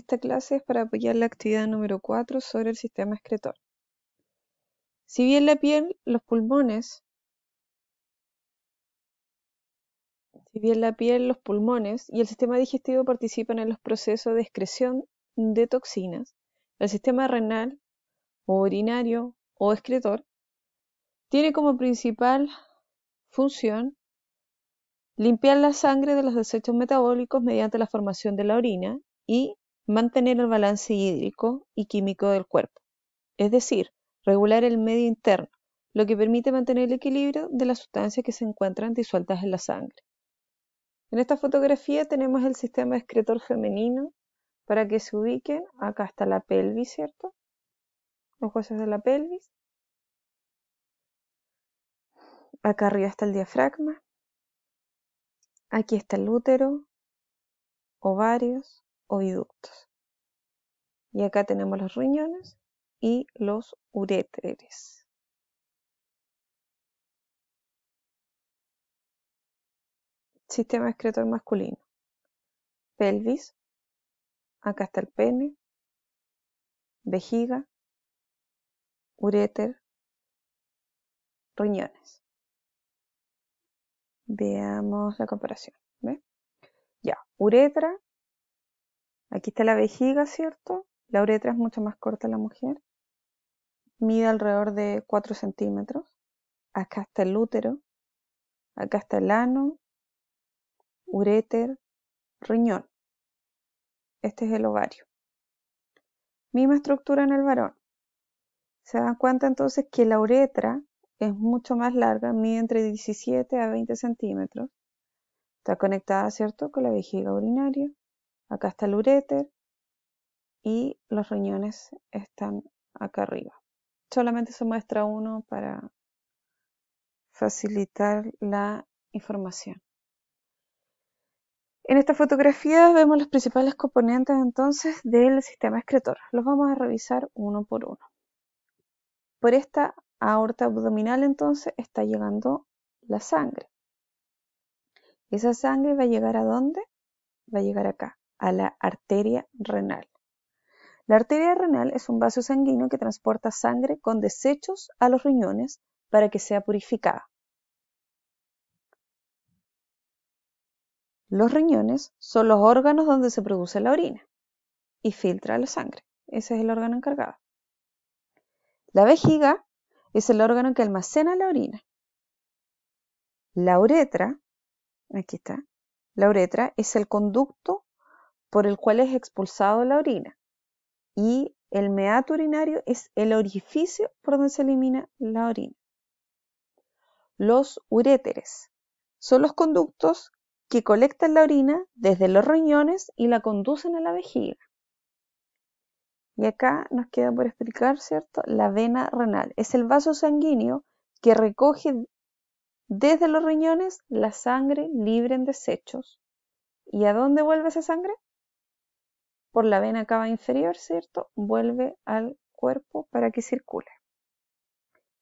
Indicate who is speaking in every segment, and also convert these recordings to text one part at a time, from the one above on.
Speaker 1: Esta clase es para apoyar la actividad número 4 sobre el sistema excretor. Si bien la piel, los pulmones, si bien la piel, los pulmones y el sistema digestivo participan en los procesos de excreción de toxinas, el sistema renal o urinario o excretor tiene como principal función limpiar la sangre de los desechos metabólicos mediante la formación de la orina y mantener el balance hídrico y químico del cuerpo, es decir, regular el medio interno, lo que permite mantener el equilibrio de las sustancias que se encuentran disueltas en la sangre. En esta fotografía tenemos el sistema excretor femenino para que se ubiquen. Acá está la pelvis, ¿cierto? Los huesos de la pelvis. Acá arriba está el diafragma. Aquí está el útero,
Speaker 2: ovarios, oviductos. Y acá tenemos los riñones y los uréteres. Sistema excretor masculino. Pelvis. Acá está el pene. Vejiga. Uréter. Riñones. Veamos la comparación. ¿ve? Ya,
Speaker 1: uretra Aquí está la vejiga, ¿cierto? La uretra es mucho más corta en la mujer. Mide alrededor de 4 centímetros. Acá está el
Speaker 2: útero. Acá está el ano, uréter, riñón. Este es el ovario. Misma estructura en
Speaker 1: el varón. Se dan cuenta entonces que la uretra es mucho más larga, mide entre 17 a 20 centímetros. Está conectada, ¿cierto?, con la vejiga urinaria. Acá está el ureter y los riñones están acá arriba. Solamente se muestra uno para facilitar la información. En esta fotografía vemos los principales componentes entonces del sistema excretor. Los vamos a revisar uno por uno. Por esta aorta abdominal entonces está llegando la sangre. Esa sangre va a llegar a dónde? Va a llegar acá a la arteria renal. La arteria renal es un vaso sanguíneo que transporta sangre con desechos a los riñones para que sea purificada.
Speaker 2: Los riñones son los órganos donde se produce la orina y filtra la sangre. Ese es el órgano encargado.
Speaker 1: La vejiga es el órgano que almacena la orina. La uretra, aquí está, la uretra es el conducto por el cual es expulsado la orina. Y el meato urinario es el orificio por donde se elimina la orina. Los uréteres son los conductos que colectan la orina desde los riñones y la conducen a la vejiga. Y acá nos queda por explicar, ¿cierto? La vena renal. Es el vaso sanguíneo que recoge desde los riñones la sangre libre en desechos. ¿Y a dónde vuelve esa sangre? por la vena cava inferior, ¿cierto? Vuelve al cuerpo para que circule.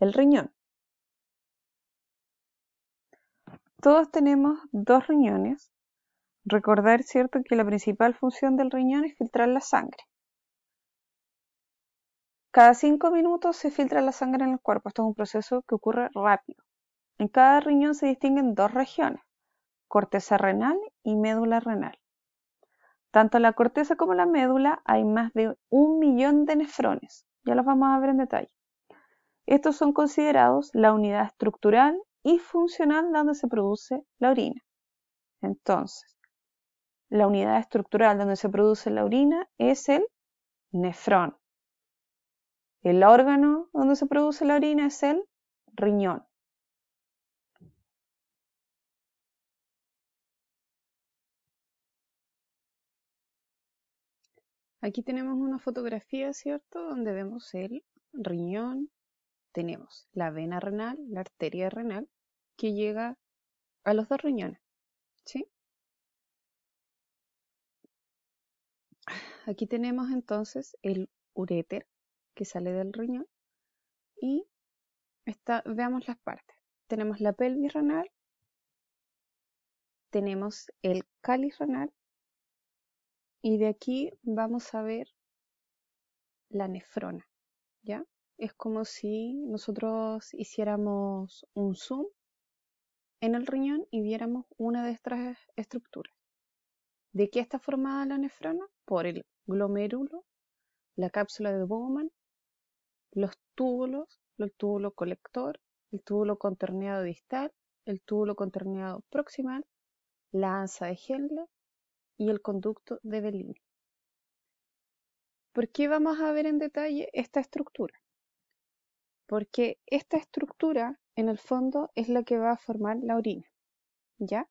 Speaker 1: El riñón. Todos tenemos dos riñones. Recordar, ¿cierto?, que la principal función del riñón es filtrar la sangre. Cada cinco minutos se filtra la sangre en el cuerpo. Esto es un proceso que ocurre rápido. En cada riñón se distinguen dos regiones, corteza renal y médula renal. Tanto la corteza como la médula hay más de un millón de nefrones. Ya los vamos a ver en detalle. Estos son considerados la unidad estructural y funcional donde se produce la orina. Entonces, la unidad estructural donde se produce la orina es el nefrón.
Speaker 2: El órgano donde se produce la orina es el riñón. Aquí tenemos una fotografía, ¿cierto? Donde
Speaker 1: vemos el riñón, tenemos la vena renal, la arteria renal,
Speaker 2: que llega a los dos riñones, ¿sí? Aquí tenemos entonces el uréter
Speaker 1: que sale del riñón y veamos las partes. Tenemos la pelvis renal, tenemos el cáliz renal y de aquí vamos a ver la nefrona, ¿ya? Es como si nosotros hiciéramos un zoom en el riñón y viéramos una de estas estructuras. ¿De qué está formada la nefrona? Por el glomérulo, la cápsula de Bowman, los túbulos, el túbulo colector, el túbulo contorneado distal, el túbulo contorneado proximal, la ansa de Henle y el conducto de Belín. ¿Por qué vamos a ver en detalle esta estructura? Porque esta estructura, en el fondo, es la que va a formar la orina. ¿Ya?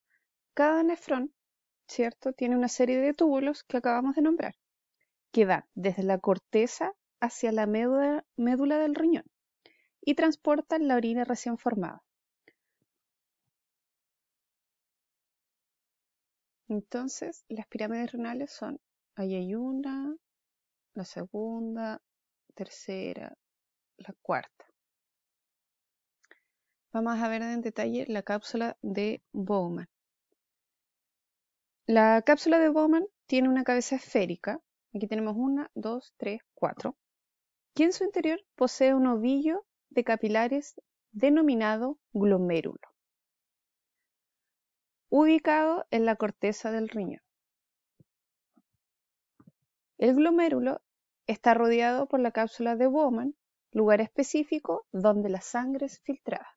Speaker 1: Cada nefrón, ¿cierto?, tiene una serie de túbulos que acabamos de nombrar, que van desde la corteza hacia la médula del riñón y transportan la orina recién formada. Entonces, las pirámides renales son, ahí hay una, la segunda, tercera, la cuarta. Vamos a ver en detalle la cápsula de Bowman. La cápsula de Bowman tiene una cabeza esférica. Aquí tenemos una, dos, tres, cuatro. y en su interior posee un ovillo de capilares denominado glomérulo ubicado en la corteza del riñón. El glomérulo está rodeado por la cápsula
Speaker 2: de Bowman, lugar específico donde la sangre es filtrada.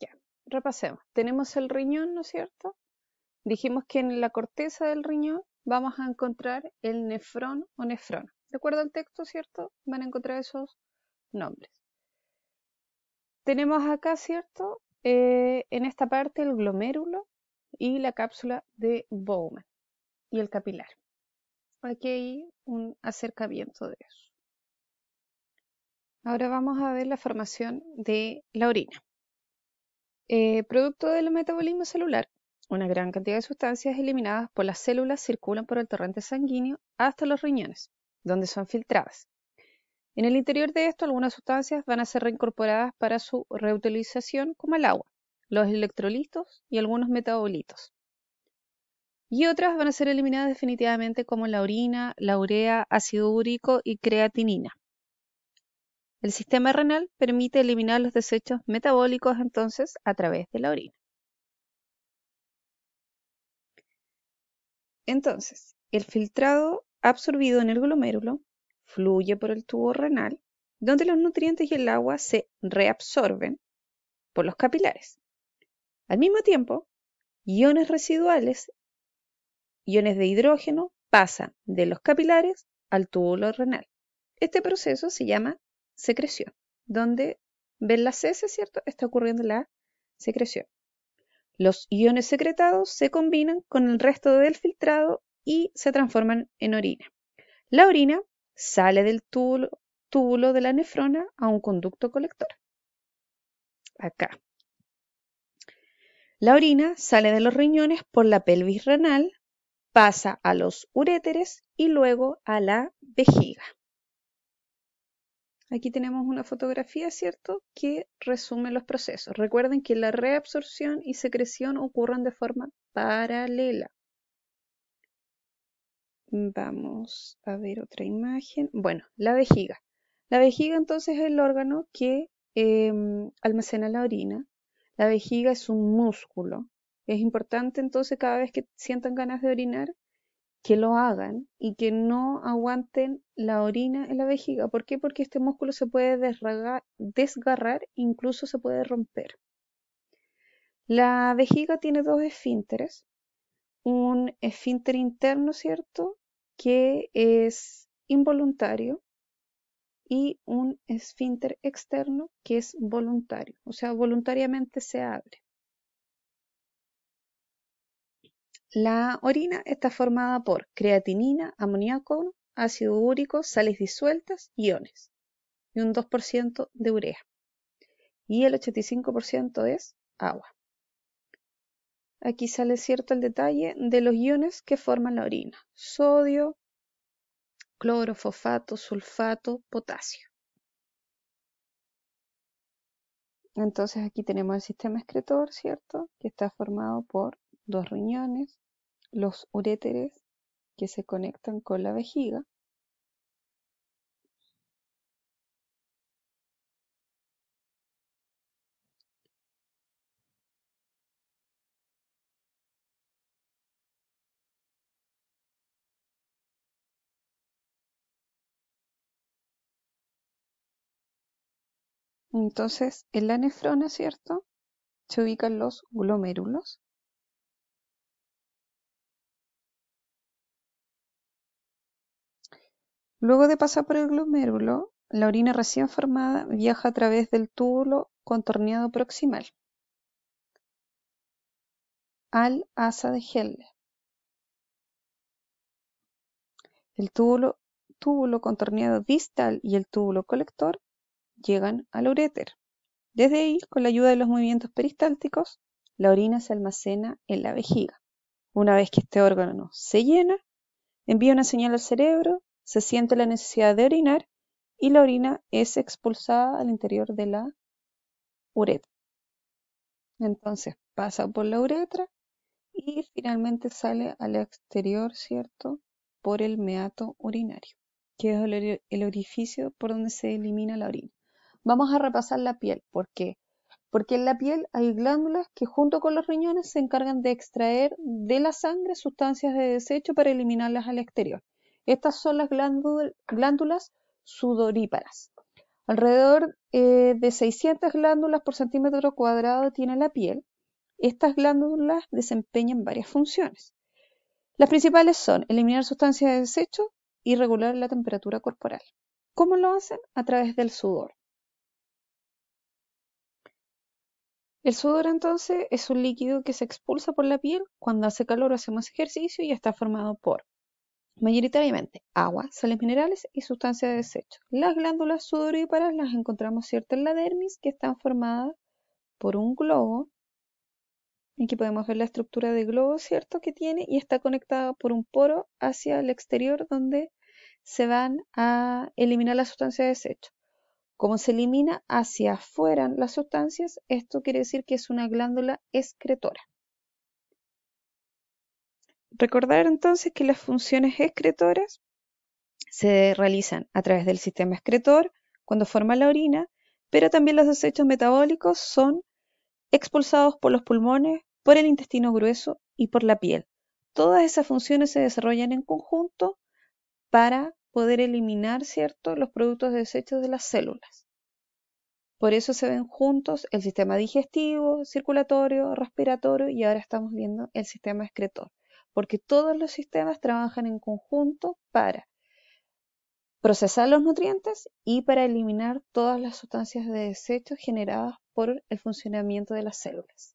Speaker 2: Ya, repasemos. Tenemos el riñón, ¿no es cierto? Dijimos que
Speaker 1: en la corteza del riñón vamos a encontrar el nefrón o nefrón. De acuerdo al texto, ¿cierto? Van a encontrar esos nombres. Tenemos acá, ¿cierto? Eh, en esta parte el glomérulo y la cápsula de Bowman y el capilar. Aquí hay un acercamiento de eso. Ahora vamos a ver la formación de la orina. Eh, producto del metabolismo celular, una gran cantidad de sustancias eliminadas por las células circulan por el torrente sanguíneo hasta los riñones, donde son filtradas. En el interior de esto, algunas sustancias van a ser reincorporadas para su reutilización, como el agua, los electrolitos y algunos metabolitos. Y otras van a ser eliminadas definitivamente, como la orina, la urea, ácido úrico y creatinina. El sistema renal permite eliminar los desechos metabólicos entonces a través de la orina. Entonces, el filtrado absorbido en el glomérulo fluye por el tubo renal, donde los nutrientes y el agua se reabsorben por los capilares. Al mismo tiempo, iones residuales, iones de hidrógeno, pasan de los capilares al túbulo renal. Este proceso se llama secreción, donde ven las heces, ¿cierto? Está ocurriendo la secreción. Los iones secretados se combinan con el resto del filtrado y se transforman en orina. La orina sale del túbulo, de la nefrona a un conducto colector. Acá. La orina sale de los riñones por la pelvis renal, pasa a los uréteres y luego a la vejiga. Aquí tenemos una fotografía, ¿cierto?, que resume los procesos. Recuerden que la reabsorción y secreción ocurren de forma paralela. Vamos a ver otra imagen. Bueno, la vejiga. La vejiga entonces es el órgano que em, almacena la orina. La vejiga es un músculo. Es importante entonces cada vez que sientan ganas de orinar que lo hagan y que no aguanten la orina en la vejiga. ¿Por qué? Porque este músculo se puede desgarrar incluso se puede romper. La vejiga tiene dos esfínteres. Un esfínter interno, ¿cierto? que es involuntario
Speaker 2: y un esfínter externo que es voluntario, o sea, voluntariamente se abre. La
Speaker 1: orina está formada por creatinina, amoníaco, ácido úrico, sales disueltas, iones y un 2% de urea. Y el 85% es agua. Aquí sale cierto el detalle de los iones que forman la orina. Sodio, cloro, fosfato, sulfato, potasio. Entonces aquí tenemos el sistema excretor, ¿cierto? Que está formado por dos riñones,
Speaker 2: los uréteres que se conectan con la vejiga, Entonces, en la nefrona, ¿cierto? Se ubican los glomérulos. Luego de pasar por
Speaker 1: el glomérulo, la orina recién formada viaja a través del túbulo contorneado
Speaker 2: proximal al asa de Helle. El túbulo, túbulo contorneado
Speaker 1: distal y el túbulo colector llegan al uréter. Desde ahí, con la ayuda de los movimientos peristálticos, la orina se almacena en la vejiga. Una vez que este órgano se llena, envía una señal al cerebro, se siente la necesidad de orinar y la orina es expulsada al interior de la uretra. Entonces pasa por la uretra y finalmente sale al exterior, ¿cierto? Por el meato urinario, que es el orificio por donde se elimina la orina. Vamos a repasar la piel. ¿Por qué? Porque en la piel hay glándulas que junto con los riñones se encargan de extraer de la sangre sustancias de desecho para eliminarlas al exterior. Estas son las glándulas sudoríparas. Alrededor eh, de 600 glándulas por centímetro cuadrado tiene la piel. Estas glándulas desempeñan varias funciones. Las principales son eliminar sustancias de desecho y regular la temperatura corporal. ¿Cómo lo hacen? A través del sudor. El sudor entonces es un líquido que se expulsa por la piel cuando hace calor o hacemos ejercicio y está formado por mayoritariamente agua, sales minerales y sustancias de desecho. Las glándulas sudoríparas las encontramos ciertas en la dermis que están formadas por un globo. Aquí podemos ver la estructura de globo, ¿cierto? Que tiene y está conectada por un poro hacia el exterior donde se van a eliminar las sustancias de desecho. Como se elimina hacia afuera las sustancias, esto quiere decir que es una glándula excretora. Recordar entonces que las funciones excretoras se realizan a través del sistema excretor cuando forma la orina, pero también los desechos metabólicos son expulsados por los pulmones, por el intestino grueso y por la piel. Todas esas funciones se desarrollan en conjunto para poder eliminar, ¿cierto?, los productos de desechos de las células. Por eso se ven juntos el sistema digestivo, circulatorio, respiratorio y ahora estamos viendo el sistema excretor, porque todos los sistemas trabajan en conjunto para procesar los nutrientes y para eliminar todas las sustancias de desecho generadas por el funcionamiento de las células.